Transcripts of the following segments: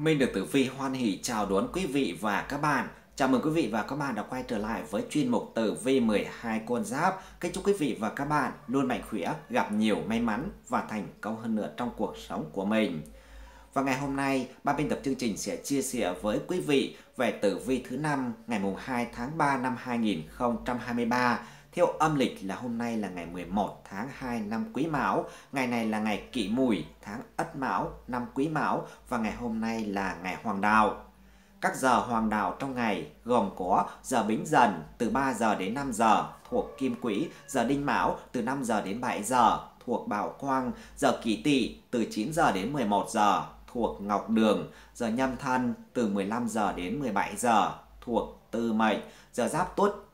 Minh được Tử Vi hoan hỷ chào đón quý vị và các bạn. Chào mừng quý vị và các bạn đã quay trở lại với chuyên mục Tử Vi 12 con giáp. Kính chúc quý vị và các bạn luôn mạnh khỏe, gặp nhiều may mắn và thành công hơn nữa trong cuộc sống của mình. Và ngày hôm nay, ban biên tập chương trình sẽ chia sẻ với quý vị về Tử Vi thứ năm ngày mùng 2 tháng 3 năm 2023 theo âm lịch là hôm nay là ngày 11 tháng 2 năm Quý Mão, ngày này là ngày Kỷ Mùi, tháng Ất Mão, năm Quý Mão và ngày hôm nay là ngày Hoàng Đạo. Các giờ hoàng đạo trong ngày gồm có giờ Bính Dần từ 3 giờ đến 5 giờ thuộc Kim Quỹ, giờ Đinh Mão từ 5 giờ đến 7 giờ thuộc Bảo Quang, giờ Kỷ Tỵ từ 9 giờ đến 11 giờ thuộc Ngọc Đường, giờ Nhâm Thân từ 15 giờ đến 17 giờ thuộc Tư Mệnh, giờ Giáp Tuất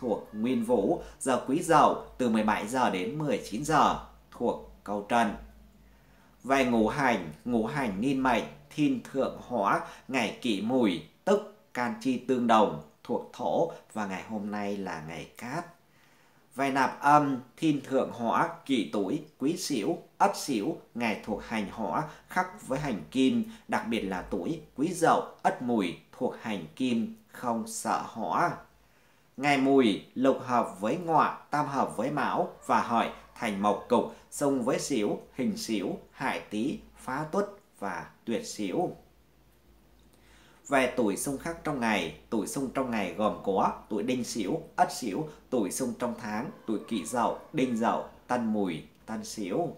thuộc Nguyên Vũ, giờ Quý Dậu từ 17 giờ đến 19 giờ thuộc Câu Trần. Về ngũ hành, ngũ hành niên mệnh, thiên thượng hóa, ngày kỷ mùi, tức can chi tương đồng thuộc thổ và ngày hôm nay là ngày cát. Về nạp âm, thiên thượng hóa, kỷ tuổi, quý sửu ất sửu ngày thuộc hành hóa, khắc với hành kim, đặc biệt là tuổi, quý dậu, ất mùi thuộc hành kim, không sợ hỏa ngày Mùi lục hợp với ngọ tam hợp với mão và hỏi thành mộc cục, xung với xỉu, hình xỉu, hại tý, phá tuất và tuyệt xỉu. Về tuổi xung khắc trong ngày, tuổi xung trong ngày gồm có tuổi đinh xỉu, ất xỉu, tuổi xung trong tháng, tuổi kỷ dậu, đinh dậu, tân mùi, tân xỉu.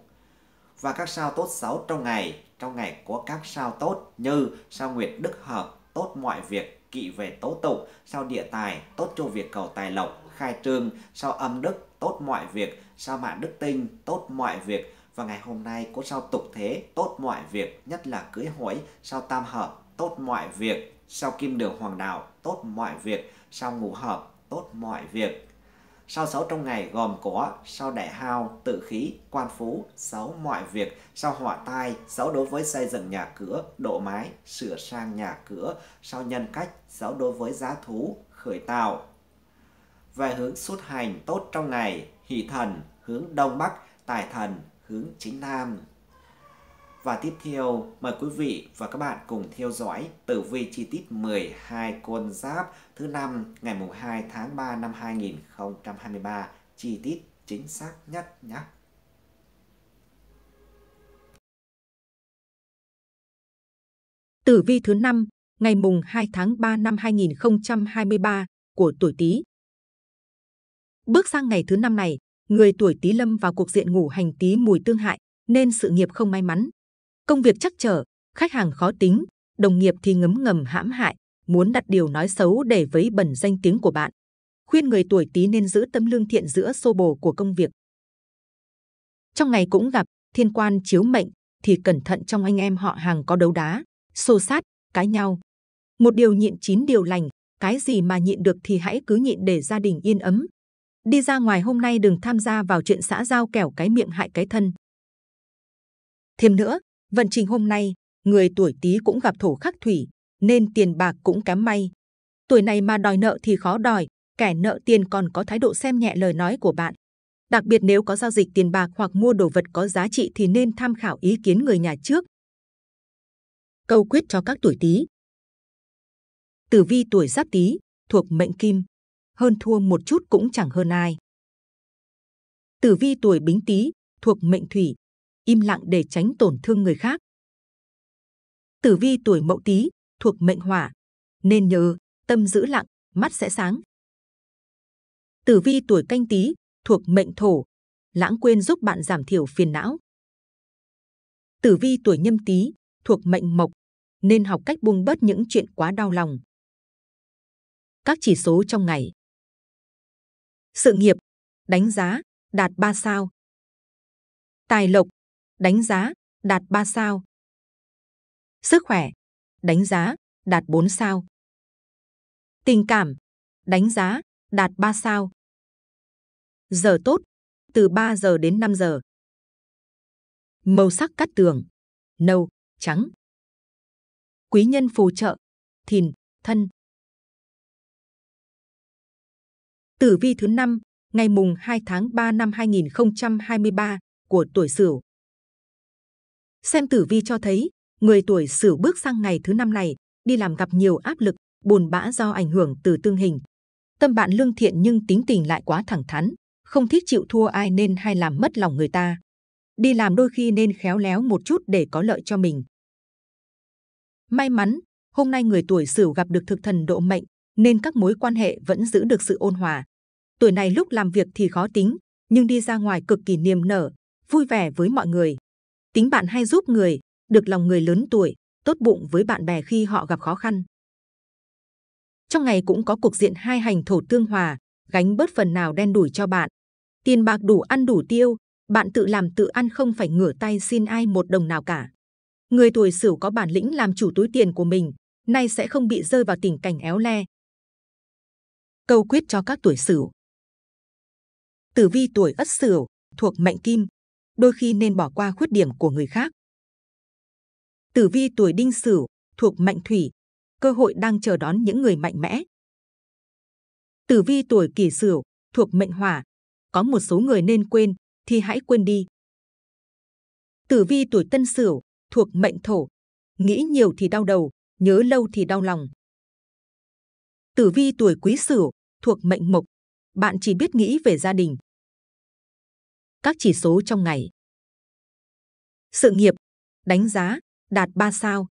Và các sao tốt xấu trong ngày, trong ngày có các sao tốt như sao nguyệt đức hợp, tốt mọi việc, kỵ về tố tục, sao địa tài, tốt cho việc cầu tài lộc, khai trương, sao âm đức, tốt mọi việc, sao mạng đức tinh, tốt mọi việc. Và ngày hôm nay có sao tục thế, tốt mọi việc, nhất là cưới hỏi, sao tam hợp, tốt mọi việc, sao kim đường hoàng đạo, tốt mọi việc, sao ngũ hợp, tốt mọi việc. Sao xấu trong ngày gồm có sao đại hao, tự khí, quan phú, xấu mọi việc, sao hỏa tai, xấu đối với xây dựng nhà cửa, độ mái, sửa sang nhà cửa, sao nhân cách, xấu đối với giá thú, khởi tạo. Về hướng xuất hành tốt trong ngày, hỷ thần, hướng đông bắc, tài thần, hướng chính nam. Và tiếp theo, mời quý vị và các bạn cùng theo dõi tử vi chi tiết 12 con giáp thứ năm ngày mùng 2 tháng 3 năm 2023, chi tiết chính xác nhất nhé. Tử vi thứ năm ngày mùng 2 tháng 3 năm 2023 của tuổi Tý. Bước sang ngày thứ năm này, người tuổi Tý lâm vào cuộc diện ngủ hành Tý mùi tương hại nên sự nghiệp không may mắn, công việc chắc trở, khách hàng khó tính, đồng nghiệp thì ngấm ngầm hãm hại, muốn đặt điều nói xấu để vấy bẩn danh tiếng của bạn. Khuyên người tuổi Tý nên giữ tâm lương thiện giữa xô bồ của công việc. Trong ngày cũng gặp thiên quan chiếu mệnh thì cẩn thận trong anh em họ hàng có đấu đá, xô sát, cãi nhau. Một điều nhịn chín điều lành, cái gì mà nhịn được thì hãy cứ nhịn để gia đình yên ấm. Đi ra ngoài hôm nay đừng tham gia vào chuyện xã giao kẻo cái miệng hại cái thân. Thêm nữa, Vận trình hôm nay, người tuổi Tý cũng gặp thổ khắc thủy, nên tiền bạc cũng kém may. Tuổi này mà đòi nợ thì khó đòi, kẻ nợ tiền còn có thái độ xem nhẹ lời nói của bạn. Đặc biệt nếu có giao dịch tiền bạc hoặc mua đồ vật có giá trị thì nên tham khảo ý kiến người nhà trước. Câu quyết cho các tuổi Tý. Tử vi tuổi Giáp Tý thuộc mệnh Kim, hơn thua một chút cũng chẳng hơn ai. Tử vi tuổi Bính Tý thuộc mệnh Thủy, im lặng để tránh tổn thương người khác. Tử vi tuổi Mậu Tý thuộc mệnh hỏa, nên nhớ tâm giữ lặng, mắt sẽ sáng. Tử vi tuổi Canh Tý thuộc mệnh thổ, lãng quên giúp bạn giảm thiểu phiền não. Tử vi tuổi Nhâm Tý thuộc mệnh mộc, nên học cách buông bớt những chuyện quá đau lòng. Các chỉ số trong ngày. Sự nghiệp, đánh giá, đạt 3 sao. Tài lộc, Đánh giá, đạt 3 sao. Sức khỏe, đánh giá, đạt 4 sao. Tình cảm, đánh giá, đạt 3 sao. Giờ tốt, từ 3 giờ đến 5 giờ. Màu sắc cắt tường, nâu, trắng. Quý nhân phù trợ, thìn, thân. Tử vi thứ 5, ngày mùng 2 tháng 3 năm 2023 của tuổi Sửu. Xem tử vi cho thấy, người tuổi Sửu bước sang ngày thứ năm này, đi làm gặp nhiều áp lực, buồn bã do ảnh hưởng từ tương hình. Tâm bạn lương thiện nhưng tính tình lại quá thẳng thắn, không thích chịu thua ai nên hay làm mất lòng người ta. Đi làm đôi khi nên khéo léo một chút để có lợi cho mình. May mắn, hôm nay người tuổi Sửu gặp được thực thần độ mệnh, nên các mối quan hệ vẫn giữ được sự ôn hòa. Tuổi này lúc làm việc thì khó tính, nhưng đi ra ngoài cực kỳ niềm nở, vui vẻ với mọi người tính bạn hay giúp người, được lòng người lớn tuổi, tốt bụng với bạn bè khi họ gặp khó khăn. Trong ngày cũng có cuộc diện hai hành thổ tương hòa, gánh bớt phần nào đen đủi cho bạn. Tiền bạc đủ ăn đủ tiêu, bạn tự làm tự ăn không phải ngửa tay xin ai một đồng nào cả. Người tuổi Sửu có bản lĩnh làm chủ túi tiền của mình, nay sẽ không bị rơi vào tình cảnh éo le. Câu quyết cho các tuổi Sửu. Tử vi tuổi Ất Sửu thuộc mệnh Kim, đôi khi nên bỏ qua khuyết điểm của người khác. Tử vi tuổi đinh sửu thuộc mệnh thủy, cơ hội đang chờ đón những người mạnh mẽ. Tử vi tuổi kỷ sửu thuộc mệnh hỏa, có một số người nên quên thì hãy quên đi. Tử vi tuổi tân sửu thuộc mệnh thổ, nghĩ nhiều thì đau đầu, nhớ lâu thì đau lòng. Tử vi tuổi quý sửu thuộc mệnh mộc, bạn chỉ biết nghĩ về gia đình, các chỉ số trong ngày. Sự nghiệp, đánh giá, đạt 3 sao.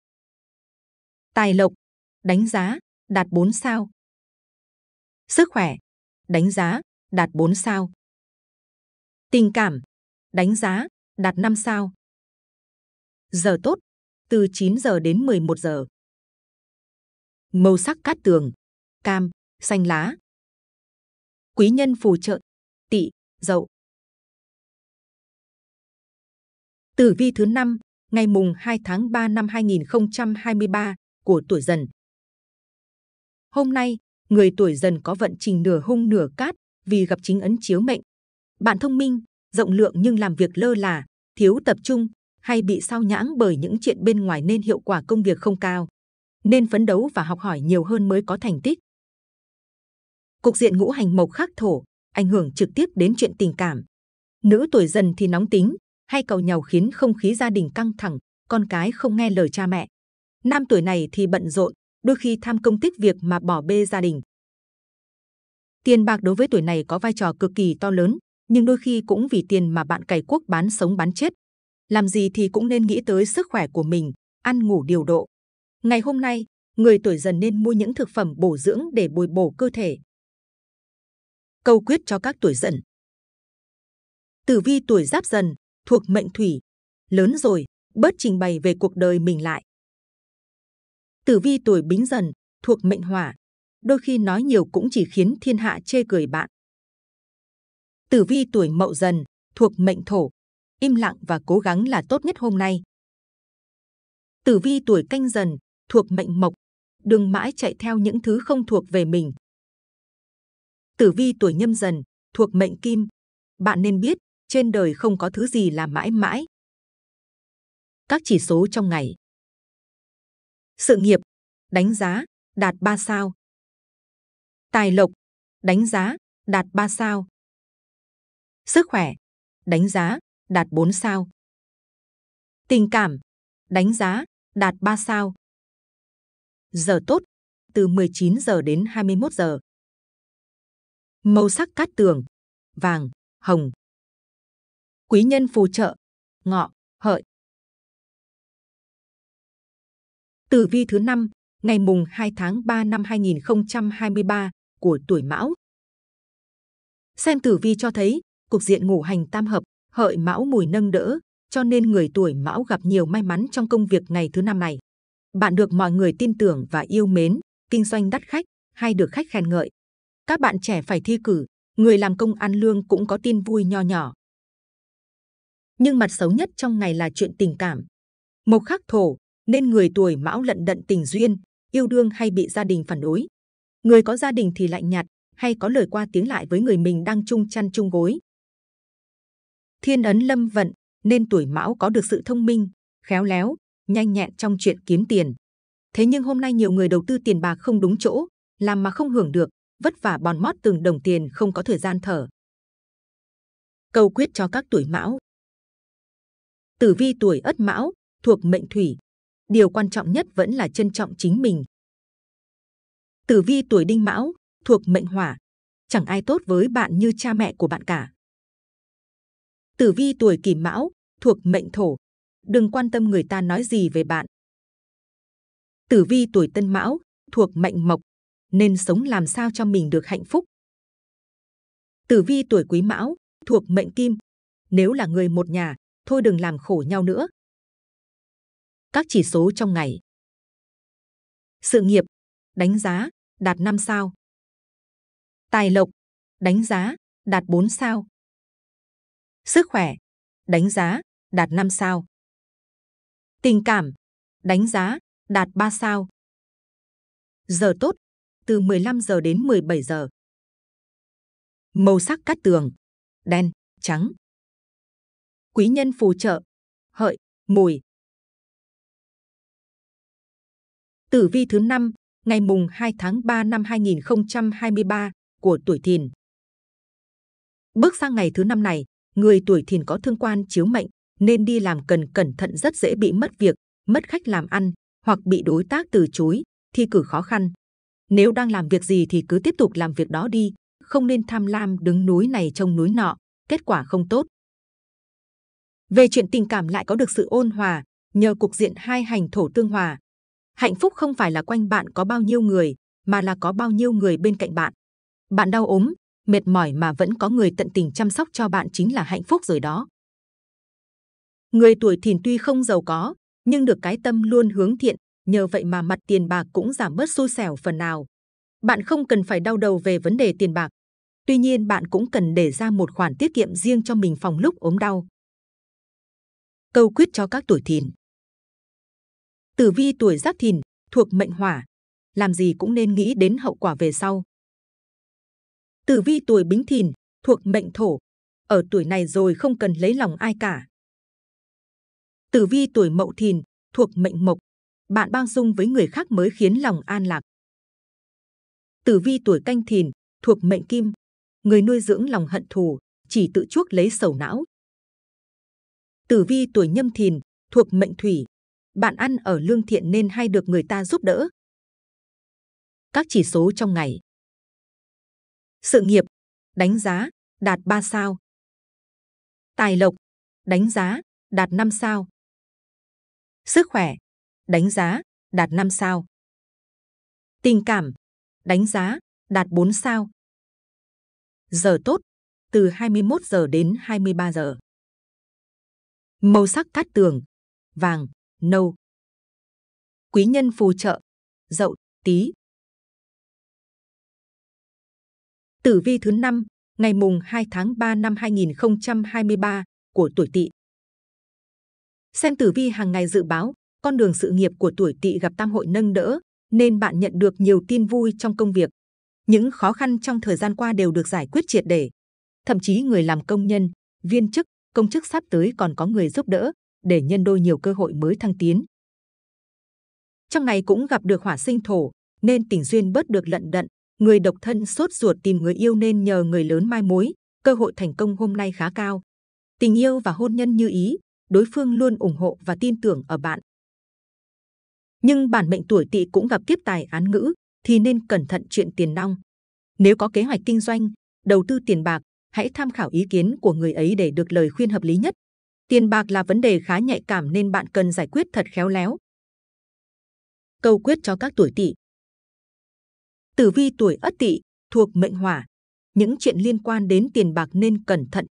Tài lộc, đánh giá, đạt 4 sao. Sức khỏe, đánh giá, đạt 4 sao. Tình cảm, đánh giá, đạt 5 sao. Giờ tốt, từ 9 giờ đến 11 giờ. Màu sắc cát tường, cam, xanh lá. Quý nhân phù trợ, tỵ, dậu. Tử vi thứ năm ngày mùng 2 tháng 3 năm 2023 của tuổi dần. Hôm nay, người tuổi dần có vận trình nửa hung nửa cát vì gặp chính ấn chiếu mệnh. Bạn thông minh, rộng lượng nhưng làm việc lơ là, thiếu tập trung hay bị sao nhãng bởi những chuyện bên ngoài nên hiệu quả công việc không cao. Nên phấn đấu và học hỏi nhiều hơn mới có thành tích. Cục diện ngũ hành mộc khắc thổ ảnh hưởng trực tiếp đến chuyện tình cảm. Nữ tuổi dần thì nóng tính, hay cầu nhau khiến không khí gia đình căng thẳng, con cái không nghe lời cha mẹ. Nam tuổi này thì bận rộn, đôi khi tham công tích việc mà bỏ bê gia đình. Tiền bạc đối với tuổi này có vai trò cực kỳ to lớn, nhưng đôi khi cũng vì tiền mà bạn cày cuốc bán sống bán chết. Làm gì thì cũng nên nghĩ tới sức khỏe của mình, ăn ngủ điều độ. Ngày hôm nay, người tuổi dần nên mua những thực phẩm bổ dưỡng để bồi bổ cơ thể. Câu quyết cho các tuổi dần Tử vi tuổi giáp dần, thuộc mệnh thủy. Lớn rồi, bớt trình bày về cuộc đời mình lại. Tử vi tuổi bính dần, thuộc mệnh hỏa. Đôi khi nói nhiều cũng chỉ khiến thiên hạ chê cười bạn. Tử vi tuổi mậu dần, thuộc mệnh thổ. Im lặng và cố gắng là tốt nhất hôm nay. Tử vi tuổi canh dần, thuộc mệnh mộc. Đừng mãi chạy theo những thứ không thuộc về mình. Tử vi tuổi nhâm dần, thuộc mệnh kim. Bạn nên biết trên đời không có thứ gì là mãi mãi. Các chỉ số trong ngày. Sự nghiệp, đánh giá, đạt 3 sao. Tài lộc, đánh giá, đạt 3 sao. Sức khỏe, đánh giá, đạt 4 sao. Tình cảm, đánh giá, đạt 3 sao. Giờ tốt, từ 19 giờ đến 21 giờ. Màu sắc cát tường, vàng, hồng, quý nhân phù trợ, ngọ, hợi. Tử vi thứ năm ngày mùng 2 tháng 3 năm 2023 của tuổi Mão. Xem tử vi cho thấy, cục diện ngũ hành tam hợp, hợi Mão mùi nâng đỡ, cho nên người tuổi Mão gặp nhiều may mắn trong công việc ngày thứ năm này. Bạn được mọi người tin tưởng và yêu mến, kinh doanh đắt khách hay được khách khen ngợi. Các bạn trẻ phải thi cử, người làm công ăn lương cũng có tin vui nho nhỏ nhưng mặt xấu nhất trong ngày là chuyện tình cảm. Mộc khắc thổ nên người tuổi mão lận đận tình duyên, yêu đương hay bị gia đình phản đối. Người có gia đình thì lạnh nhạt, hay có lời qua tiếng lại với người mình đang chung chăn chung gối. Thiên ấn lâm vận nên tuổi mão có được sự thông minh, khéo léo, nhanh nhẹn trong chuyện kiếm tiền. Thế nhưng hôm nay nhiều người đầu tư tiền bạc không đúng chỗ, làm mà không hưởng được, vất vả bòn mót từng đồng tiền không có thời gian thở. Câu quyết cho các tuổi mão tử vi tuổi ất mão thuộc mệnh thủy điều quan trọng nhất vẫn là trân trọng chính mình tử vi tuổi đinh mão thuộc mệnh hỏa chẳng ai tốt với bạn như cha mẹ của bạn cả tử vi tuổi kỷ mão thuộc mệnh thổ đừng quan tâm người ta nói gì về bạn tử vi tuổi tân mão thuộc mệnh mộc nên sống làm sao cho mình được hạnh phúc tử vi tuổi quý mão thuộc mệnh kim nếu là người một nhà thôi đừng làm khổ nhau nữa. Các chỉ số trong ngày Sự nghiệp, đánh giá, đạt 5 sao. Tài lộc, đánh giá, đạt 4 sao. Sức khỏe, đánh giá, đạt 5 sao. Tình cảm, đánh giá, đạt 3 sao. Giờ tốt, từ 15 giờ đến 17 giờ. Màu sắc cát tường, đen, trắng quý nhân phù trợ, hợi, mùi. Tử vi thứ năm ngày mùng 2 tháng 3 năm 2023 của tuổi Thìn. Bước sang ngày thứ năm này, người tuổi Thìn có thương quan chiếu mệnh nên đi làm cần cẩn thận rất dễ bị mất việc, mất khách làm ăn hoặc bị đối tác từ chối, thi cử khó khăn. Nếu đang làm việc gì thì cứ tiếp tục làm việc đó đi, không nên tham lam đứng núi này trông núi nọ, kết quả không tốt. Về chuyện tình cảm lại có được sự ôn hòa, nhờ cục diện hai hành thổ tương hòa. Hạnh phúc không phải là quanh bạn có bao nhiêu người, mà là có bao nhiêu người bên cạnh bạn. Bạn đau ốm, mệt mỏi mà vẫn có người tận tình chăm sóc cho bạn chính là hạnh phúc rồi đó. Người tuổi thìn tuy không giàu có, nhưng được cái tâm luôn hướng thiện, nhờ vậy mà mặt tiền bạc cũng giảm bớt xui xẻo phần nào. Bạn không cần phải đau đầu về vấn đề tiền bạc. Tuy nhiên bạn cũng cần để ra một khoản tiết kiệm riêng cho mình phòng lúc ốm đau câu quyết cho các tuổi thìn. Tử vi tuổi giáp thìn thuộc mệnh hỏa, làm gì cũng nên nghĩ đến hậu quả về sau. Tử vi tuổi bính thìn thuộc mệnh thổ, ở tuổi này rồi không cần lấy lòng ai cả. Tử vi tuổi mậu thìn thuộc mệnh mộc, bạn bao dung với người khác mới khiến lòng an lạc. Tử vi tuổi canh thìn thuộc mệnh kim, người nuôi dưỡng lòng hận thù chỉ tự chuốc lấy sầu não tử vi tuổi nhâm thìn thuộc mệnh thủy bạn ăn ở lương thiện nên hay được người ta giúp đỡ các chỉ số trong ngày sự nghiệp đánh giá đạt 3 sao tài lộc đánh giá đạt 5 sao sức khỏe đánh giá đạt 5 sao tình cảm đánh giá đạt 4 sao giờ tốt từ 21 giờ đến 23 giờ màu sắc cát tường, vàng, nâu. Quý nhân phù trợ, dậu, tý. Tử vi thứ năm ngày mùng 2 tháng 3 năm 2023 của tuổi Tỵ. Xem tử vi hàng ngày dự báo, con đường sự nghiệp của tuổi Tỵ gặp tam hội nâng đỡ, nên bạn nhận được nhiều tin vui trong công việc. Những khó khăn trong thời gian qua đều được giải quyết triệt để. Thậm chí người làm công nhân, viên chức, công chức sắp tới còn có người giúp đỡ để nhân đôi nhiều cơ hội mới thăng tiến. Trong ngày cũng gặp được hỏa sinh thổ, nên tình duyên bớt được lận đận, người độc thân sốt ruột tìm người yêu nên nhờ người lớn mai mối, cơ hội thành công hôm nay khá cao. Tình yêu và hôn nhân như ý, đối phương luôn ủng hộ và tin tưởng ở bạn. Nhưng bản mệnh tuổi tỵ cũng gặp tiếp tài án ngữ, thì nên cẩn thận chuyện tiền nong. Nếu có kế hoạch kinh doanh, đầu tư tiền bạc, hãy tham khảo ý kiến của người ấy để được lời khuyên hợp lý nhất. Tiền bạc là vấn đề khá nhạy cảm nên bạn cần giải quyết thật khéo léo. Câu quyết cho các tuổi tỵ Tử vi tuổi ất tỵ thuộc mệnh hỏa, những chuyện liên quan đến tiền bạc nên cẩn thận.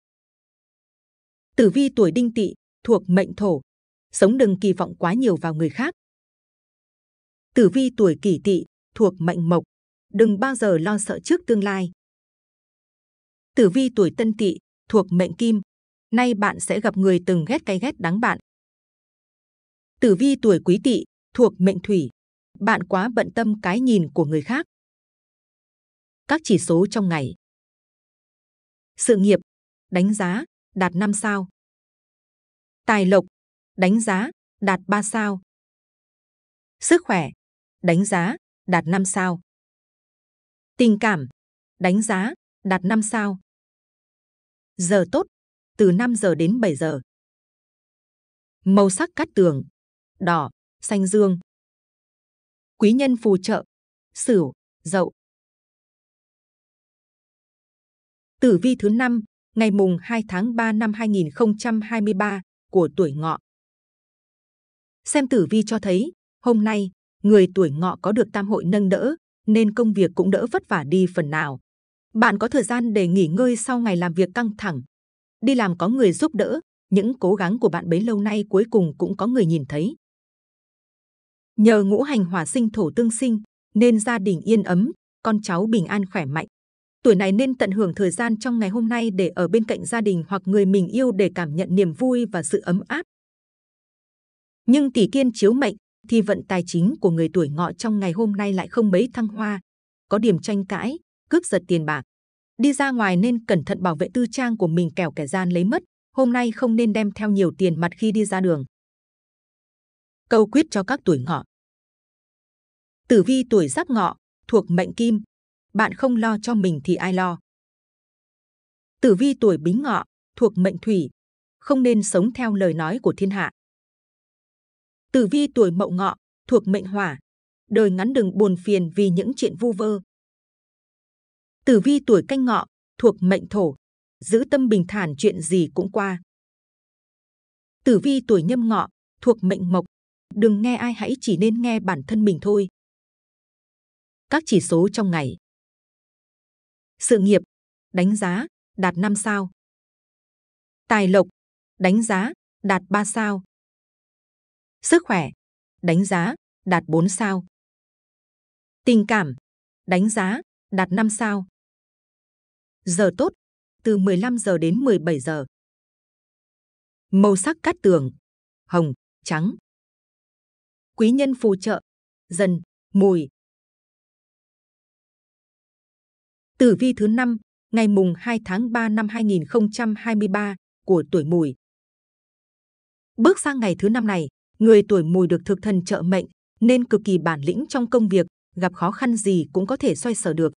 Tử vi tuổi đinh tỵ thuộc mệnh thổ, sống đừng kỳ vọng quá nhiều vào người khác. Tử vi tuổi kỷ tỵ thuộc mệnh mộc, đừng bao giờ lo sợ trước tương lai tử vi tuổi tân tỵ thuộc mệnh kim nay bạn sẽ gặp người từng ghét cái ghét đáng bạn tử vi tuổi quý tỵ thuộc mệnh thủy bạn quá bận tâm cái nhìn của người khác các chỉ số trong ngày sự nghiệp đánh giá đạt 5 sao tài lộc đánh giá đạt 3 sao sức khỏe đánh giá đạt 5 sao tình cảm đánh giá đạt 5 sao giờ tốt từ 5 giờ đến 7 giờ màu sắc cát tường đỏ xanh dương quý nhân phù trợ sửu dậu tử vi thứ năm ngày mùng 2 tháng 3 năm 2023 của tuổi ngọ xem tử vi cho thấy hôm nay người tuổi ngọ có được tam hội nâng đỡ nên công việc cũng đỡ vất vả đi phần nào bạn có thời gian để nghỉ ngơi sau ngày làm việc căng thẳng. Đi làm có người giúp đỡ, những cố gắng của bạn bấy lâu nay cuối cùng cũng có người nhìn thấy. Nhờ ngũ hành hỏa sinh thổ tương sinh, nên gia đình yên ấm, con cháu bình an khỏe mạnh. Tuổi này nên tận hưởng thời gian trong ngày hôm nay để ở bên cạnh gia đình hoặc người mình yêu để cảm nhận niềm vui và sự ấm áp. Nhưng tỷ kiên chiếu mệnh thì vận tài chính của người tuổi ngọ trong ngày hôm nay lại không mấy thăng hoa, có điểm tranh cãi, cướp giật tiền bạc. Đi ra ngoài nên cẩn thận bảo vệ tư trang của mình kẻo kẻ gian lấy mất. Hôm nay không nên đem theo nhiều tiền mặt khi đi ra đường. Câu quyết cho các tuổi ngọ. Tử vi tuổi giáp ngọ, thuộc mệnh kim. Bạn không lo cho mình thì ai lo? Tử vi tuổi bính ngọ, thuộc mệnh thủy. Không nên sống theo lời nói của thiên hạ. Tử vi tuổi mậu ngọ, thuộc mệnh hỏa. Đời ngắn đừng buồn phiền vì những chuyện vu vơ, Tử vi tuổi canh ngọ thuộc mệnh thổ, giữ tâm bình thản chuyện gì cũng qua. Tử vi tuổi nhâm ngọ thuộc mệnh mộc, đừng nghe ai hãy chỉ nên nghe bản thân mình thôi. Các chỉ số trong ngày. Sự nghiệp, đánh giá, đạt 5 sao. Tài lộc, đánh giá, đạt 3 sao. Sức khỏe, đánh giá, đạt 4 sao. Tình cảm, đánh giá, đạt 5 sao giờ tốt, từ 15 giờ đến 17 giờ. Màu sắc cát tường, hồng, trắng. Quý nhân phù trợ, dần, mùi. Tử vi thứ 5, ngày mùng 2 tháng 3 năm 2023 của tuổi mùi. Bước sang ngày thứ năm này, người tuổi mùi được thực thần trợ mệnh nên cực kỳ bản lĩnh trong công việc, gặp khó khăn gì cũng có thể xoay sở được.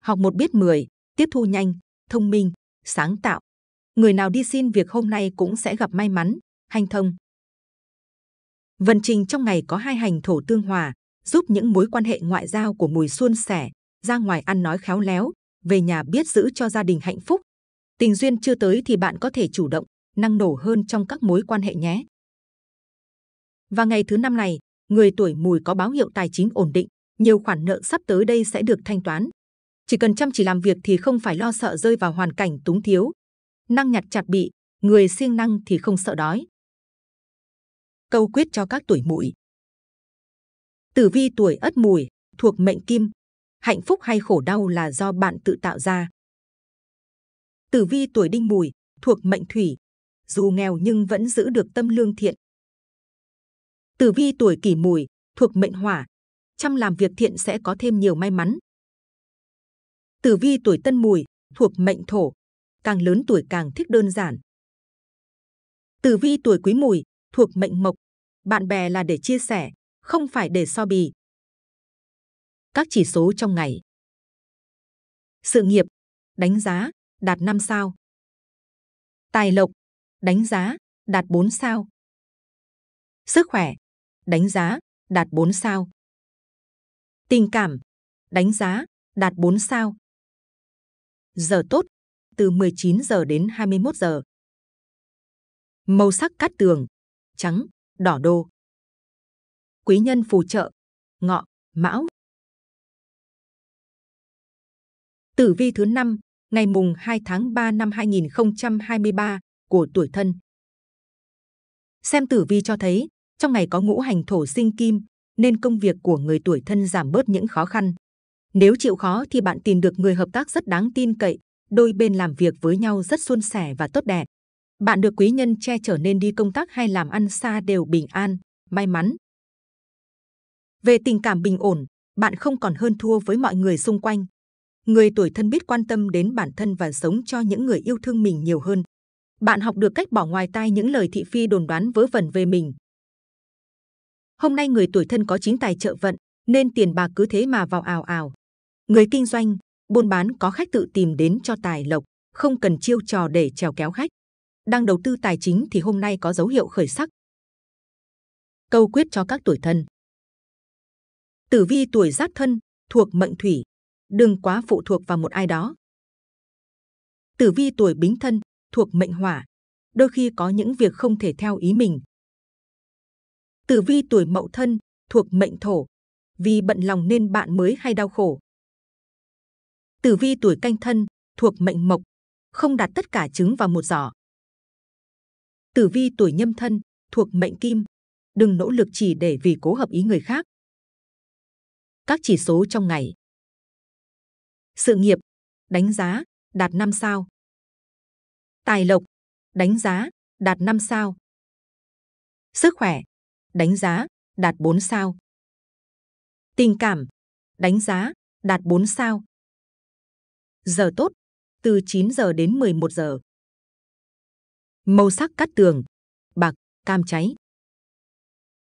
Học một biết 10, tiếp thu nhanh, thông minh, sáng tạo. Người nào đi xin việc hôm nay cũng sẽ gặp may mắn, hanh thông. Vận trình trong ngày có hai hành thổ tương hòa, giúp những mối quan hệ ngoại giao của mùi suôn sẻ, ra ngoài ăn nói khéo léo, về nhà biết giữ cho gia đình hạnh phúc. Tình duyên chưa tới thì bạn có thể chủ động, năng nổ hơn trong các mối quan hệ nhé. Và ngày thứ năm này, người tuổi mùi có báo hiệu tài chính ổn định, nhiều khoản nợ sắp tới đây sẽ được thanh toán chỉ cần chăm chỉ làm việc thì không phải lo sợ rơi vào hoàn cảnh túng thiếu. Năng nhặt chặt bị, người siêng năng thì không sợ đói. Câu quyết cho các tuổi mùi Tử vi tuổi ất mùi, thuộc mệnh kim, hạnh phúc hay khổ đau là do bạn tự tạo ra. Tử vi tuổi đinh mùi, thuộc mệnh thủy, dù nghèo nhưng vẫn giữ được tâm lương thiện. Tử vi tuổi kỷ mùi, thuộc mệnh hỏa, chăm làm việc thiện sẽ có thêm nhiều may mắn, Tử vi tuổi Tân Mùi thuộc mệnh Thổ, càng lớn tuổi càng thích đơn giản. Tử vi tuổi Quý Mùi thuộc mệnh Mộc, bạn bè là để chia sẻ, không phải để so bì. Các chỉ số trong ngày. Sự nghiệp, đánh giá, đạt 5 sao. Tài lộc, đánh giá, đạt 4 sao. Sức khỏe, đánh giá, đạt 4 sao. Tình cảm, đánh giá, đạt 4 sao giờ tốt, từ 19 giờ đến 21 giờ. Màu sắc cát tường, trắng, đỏ đô. Quý nhân phù trợ, ngọ, mão. Tử vi thứ năm ngày mùng 2 tháng 3 năm 2023 của tuổi thân. Xem tử vi cho thấy, trong ngày có ngũ hành thổ sinh kim, nên công việc của người tuổi thân giảm bớt những khó khăn, nếu chịu khó thì bạn tìm được người hợp tác rất đáng tin cậy, đôi bên làm việc với nhau rất suôn sẻ và tốt đẹp. Bạn được quý nhân che chở nên đi công tác hay làm ăn xa đều bình an, may mắn. Về tình cảm bình ổn, bạn không còn hơn thua với mọi người xung quanh. Người tuổi thân biết quan tâm đến bản thân và sống cho những người yêu thương mình nhiều hơn. Bạn học được cách bỏ ngoài tai những lời thị phi đồn đoán vớ vẩn về mình. Hôm nay người tuổi thân có chính tài trợ vận, nên tiền bạc cứ thế mà vào ào ào. Người kinh doanh, buôn bán có khách tự tìm đến cho tài lộc, không cần chiêu trò để trèo kéo khách. Đang đầu tư tài chính thì hôm nay có dấu hiệu khởi sắc. Câu quyết cho các tuổi thân. Tử vi tuổi giáp thân thuộc mệnh thủy, đừng quá phụ thuộc vào một ai đó. Tử vi tuổi bính thân thuộc mệnh hỏa, đôi khi có những việc không thể theo ý mình. Tử vi tuổi mậu thân thuộc mệnh thổ, vì bận lòng nên bạn mới hay đau khổ tử vi tuổi canh thân thuộc mệnh mộc, không đặt tất cả trứng vào một giỏ. Tử vi tuổi nhâm thân thuộc mệnh kim, đừng nỗ lực chỉ để vì cố hợp ý người khác. Các chỉ số trong ngày. Sự nghiệp, đánh giá, đạt 5 sao. Tài lộc, đánh giá, đạt 5 sao. Sức khỏe, đánh giá, đạt 4 sao. Tình cảm, đánh giá, đạt 4 sao giờ tốt, từ 9 giờ đến 11 giờ. Màu sắc cắt tường, bạc, cam cháy.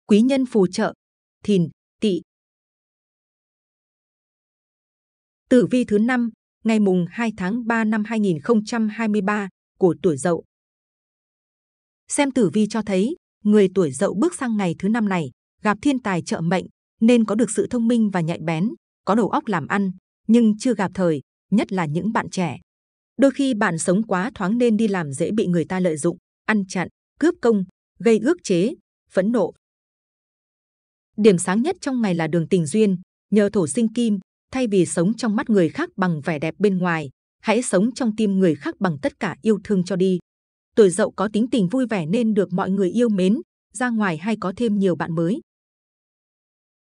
Quý nhân phù trợ, thìn, tỵ. Tử vi thứ 5, ngày mùng 2 tháng 3 năm 2023 của tuổi Dậu. Xem tử vi cho thấy, người tuổi Dậu bước sang ngày thứ năm này, gặp thiên tài trợ mệnh nên có được sự thông minh và nhạy bén, có đầu óc làm ăn, nhưng chưa gặp thời, nhất là những bạn trẻ. Đôi khi bạn sống quá thoáng nên đi làm dễ bị người ta lợi dụng, ăn chặn, cướp công, gây ước chế, phẫn nộ. Điểm sáng nhất trong ngày là đường tình duyên, nhờ thổ sinh kim, thay vì sống trong mắt người khác bằng vẻ đẹp bên ngoài, hãy sống trong tim người khác bằng tất cả yêu thương cho đi. Tuổi dậu có tính tình vui vẻ nên được mọi người yêu mến, ra ngoài hay có thêm nhiều bạn mới.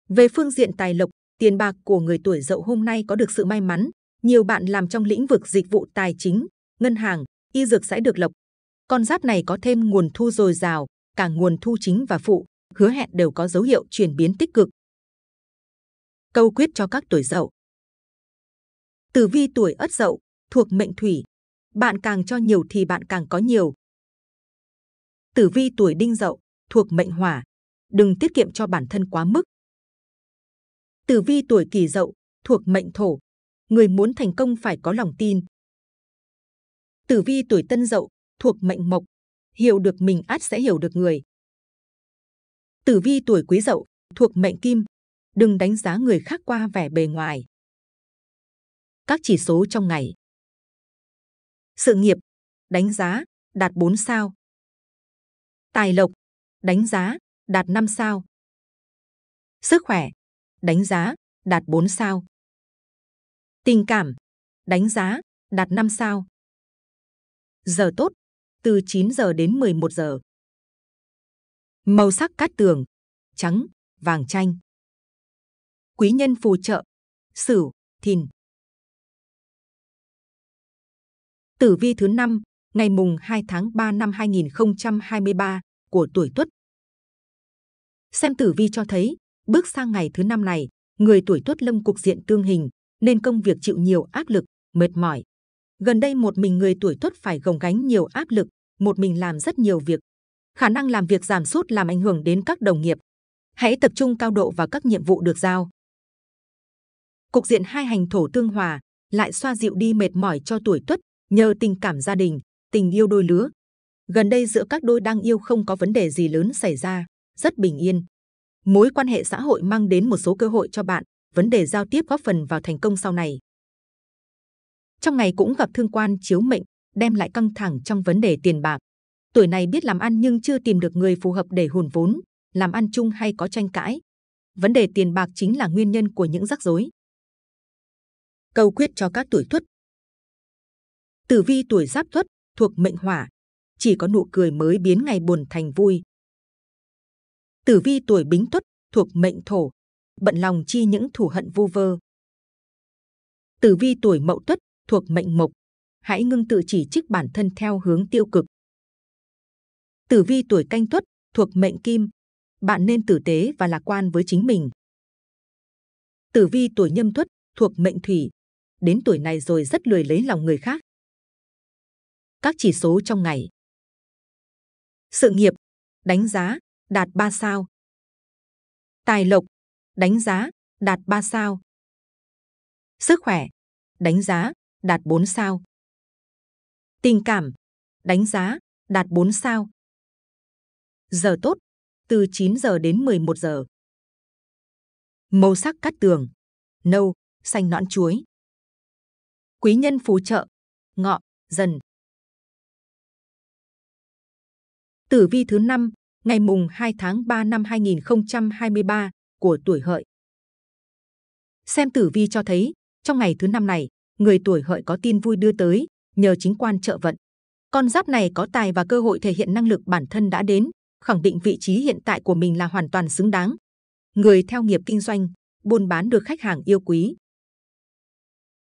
Về phương diện tài lộc, tiền bạc của người tuổi dậu hôm nay có được sự may mắn, nhiều bạn làm trong lĩnh vực dịch vụ tài chính, ngân hàng, y dược sẽ được lộc. Con giáp này có thêm nguồn thu dồi dào, cả nguồn thu chính và phụ, hứa hẹn đều có dấu hiệu chuyển biến tích cực. Câu quyết cho các tuổi dậu Tử vi tuổi ất dậu, thuộc mệnh thủy. Bạn càng cho nhiều thì bạn càng có nhiều. Tử vi tuổi đinh dậu, thuộc mệnh hỏa. Đừng tiết kiệm cho bản thân quá mức. Tử vi tuổi kỷ dậu, thuộc mệnh thổ người muốn thành công phải có lòng tin. Tử vi tuổi Tân Dậu thuộc mệnh mộc, hiểu được mình át sẽ hiểu được người. Tử vi tuổi Quý Dậu thuộc mệnh kim, đừng đánh giá người khác qua vẻ bề ngoài. Các chỉ số trong ngày. Sự nghiệp, đánh giá, đạt 4 sao. Tài lộc, đánh giá, đạt 5 sao. Sức khỏe, đánh giá, đạt 4 sao tình cảm, đánh giá, đạt 5 sao. Giờ tốt, từ 9 giờ đến 11 giờ. Màu sắc cát tường, trắng, vàng chanh. Quý nhân phù trợ, sửu, thìn. Tử vi thứ năm ngày mùng 2 tháng 3 năm 2023 của tuổi Tuất. Xem tử vi cho thấy, bước sang ngày thứ năm này, người tuổi Tuất lâm cục diện tương hình, nên công việc chịu nhiều áp lực, mệt mỏi. Gần đây một mình người tuổi tuất phải gồng gánh nhiều áp lực, một mình làm rất nhiều việc. Khả năng làm việc giảm sút làm ảnh hưởng đến các đồng nghiệp. Hãy tập trung cao độ vào các nhiệm vụ được giao. Cục diện hai hành thổ tương hòa lại xoa dịu đi mệt mỏi cho tuổi tuất nhờ tình cảm gia đình, tình yêu đôi lứa. Gần đây giữa các đôi đang yêu không có vấn đề gì lớn xảy ra, rất bình yên. Mối quan hệ xã hội mang đến một số cơ hội cho bạn, vấn đề giao tiếp góp phần vào thành công sau này. Trong ngày cũng gặp thương quan chiếu mệnh, đem lại căng thẳng trong vấn đề tiền bạc. Tuổi này biết làm ăn nhưng chưa tìm được người phù hợp để hùn vốn, làm ăn chung hay có tranh cãi. Vấn đề tiền bạc chính là nguyên nhân của những rắc rối. Câu quyết cho các tuổi tuất. Tử vi tuổi giáp tuất thuộc mệnh hỏa, chỉ có nụ cười mới biến ngày buồn thành vui. Tử vi tuổi bính tuất thuộc mệnh thổ, bận lòng chi những thù hận vu vơ. Tử vi tuổi mậu tuất thuộc mệnh mộc, hãy ngưng tự chỉ trích bản thân theo hướng tiêu cực. Tử vi tuổi canh tuất thuộc mệnh kim, bạn nên tử tế và lạc quan với chính mình. Tử vi tuổi nhâm tuất thuộc mệnh thủy, đến tuổi này rồi rất lười lấy lòng người khác. Các chỉ số trong ngày. Sự nghiệp, đánh giá, đạt 3 sao. Tài lộc, đánh giá đạt 3 sao. Sức khỏe, đánh giá đạt 4 sao. Tình cảm, đánh giá đạt 4 sao. Giờ tốt, từ 9 giờ đến 11 giờ. Màu sắc cắt tường, nâu, xanh nõn chuối. Quý nhân phù trợ, ngọ, dần. Tử vi thứ năm ngày mùng 2 tháng 3 năm 2023, của tuổi hợi. Xem tử vi cho thấy, trong ngày thứ năm này, người tuổi hợi có tin vui đưa tới, nhờ chính quan trợ vận. Con giáp này có tài và cơ hội thể hiện năng lực bản thân đã đến, khẳng định vị trí hiện tại của mình là hoàn toàn xứng đáng. Người theo nghiệp kinh doanh, buôn bán được khách hàng yêu quý.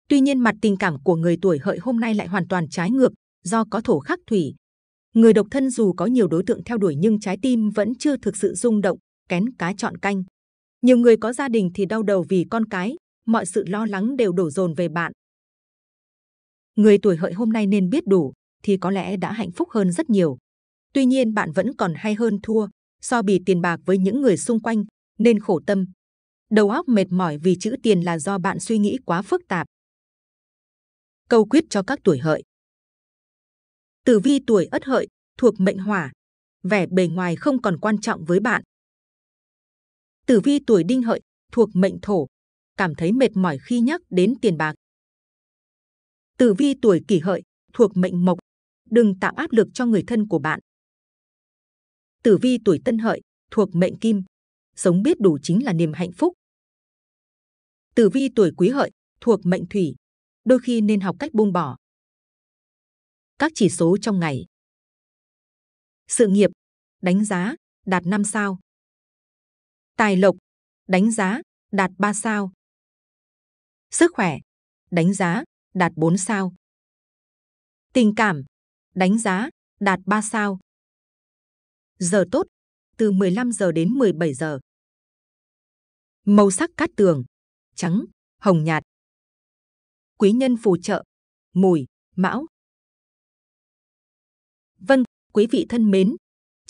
Tuy nhiên mặt tình cảm của người tuổi hợi hôm nay lại hoàn toàn trái ngược, do có thổ khắc thủy. Người độc thân dù có nhiều đối tượng theo đuổi nhưng trái tim vẫn chưa thực sự rung động, kén cá chọn canh. Nhiều người có gia đình thì đau đầu vì con cái, mọi sự lo lắng đều đổ dồn về bạn. Người tuổi hợi hôm nay nên biết đủ, thì có lẽ đã hạnh phúc hơn rất nhiều. Tuy nhiên bạn vẫn còn hay hơn thua, so bì tiền bạc với những người xung quanh, nên khổ tâm. Đầu óc mệt mỏi vì chữ tiền là do bạn suy nghĩ quá phức tạp. Câu quyết cho các tuổi hợi Tử vi tuổi ất hợi thuộc mệnh hỏa, vẻ bề ngoài không còn quan trọng với bạn, tử vi tuổi đinh hợi thuộc mệnh thổ, cảm thấy mệt mỏi khi nhắc đến tiền bạc. Tử vi tuổi kỷ hợi thuộc mệnh mộc, đừng tạo áp lực cho người thân của bạn. Tử vi tuổi tân hợi thuộc mệnh kim, sống biết đủ chính là niềm hạnh phúc. Tử vi tuổi quý hợi thuộc mệnh thủy, đôi khi nên học cách buông bỏ. Các chỉ số trong ngày. Sự nghiệp, đánh giá, đạt 5 sao. Tài lộc, đánh giá, đạt 3 sao. Sức khỏe, đánh giá, đạt 4 sao. Tình cảm, đánh giá, đạt 3 sao. Giờ tốt, từ 15 giờ đến 17 giờ. Màu sắc cát tường, trắng, hồng nhạt. Quý nhân phù trợ, mùi, mão. Vâng, quý vị thân mến,